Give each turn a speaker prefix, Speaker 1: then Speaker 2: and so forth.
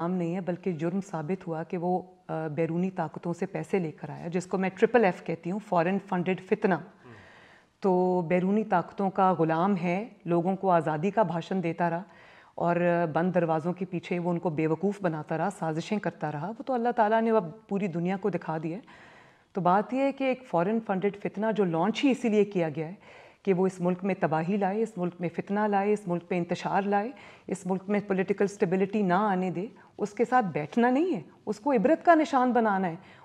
Speaker 1: नाम नहीं है बल्कि जुर्म साबित हुआ कि वो बैरूनी ताकतों से पैसे लेकर आया जिसको मैं ट्रिपल एफ कहती हूँ फॉरेन फंडेड फितना तो बैरूनी ताकतों का ग़ुलाम है लोगों को आज़ादी का भाषण देता रहा और बंद दरवाज़ों के पीछे वो उनको बेवकूफ़ बनाता रहा साजिशें करता रहा वो तो अल्लाह ताला ने अब पूरी दुनिया को दिखा दिया तो बात यह है कि एक फॉरेन फंडेड फितना जो लॉन्च ही इसीलिए किया गया है कि वो इस मुल्क में तबाही लाए इस मुल्क में फितना लाए इस मुल्क में इंतशार लाए इस मुल्क में पॉलिटिकल स्टेबिलिटी ना आने दे उसके साथ बैठना नहीं है उसको इबरत का निशान बनाना है